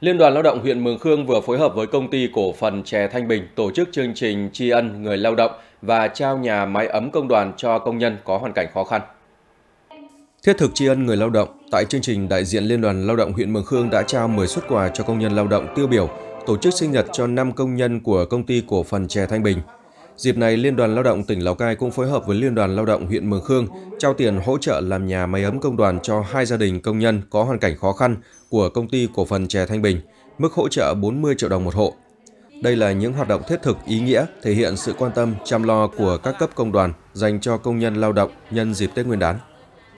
Liên đoàn Lao động huyện Mường Khương vừa phối hợp với công ty cổ phần chè Thanh Bình tổ chức chương trình tri ân người lao động và trao nhà máy ấm công đoàn cho công nhân có hoàn cảnh khó khăn. Thiết thực tri ân người lao động, tại chương trình đại diện Liên đoàn Lao động huyện Mường Khương đã trao 10 xuất quà cho công nhân lao động tiêu biểu, tổ chức sinh nhật cho 5 công nhân của công ty cổ phần chè Thanh Bình Dịp này, Liên đoàn Lao động tỉnh Lào Cai cũng phối hợp với Liên đoàn Lao động huyện Mường Khương trao tiền hỗ trợ làm nhà máy ấm công đoàn cho hai gia đình công nhân có hoàn cảnh khó khăn của công ty cổ phần chè Thanh Bình, mức hỗ trợ 40 triệu đồng một hộ. Đây là những hoạt động thiết thực ý nghĩa, thể hiện sự quan tâm, chăm lo của các cấp công đoàn dành cho công nhân lao động nhân dịp Tết Nguyên đán.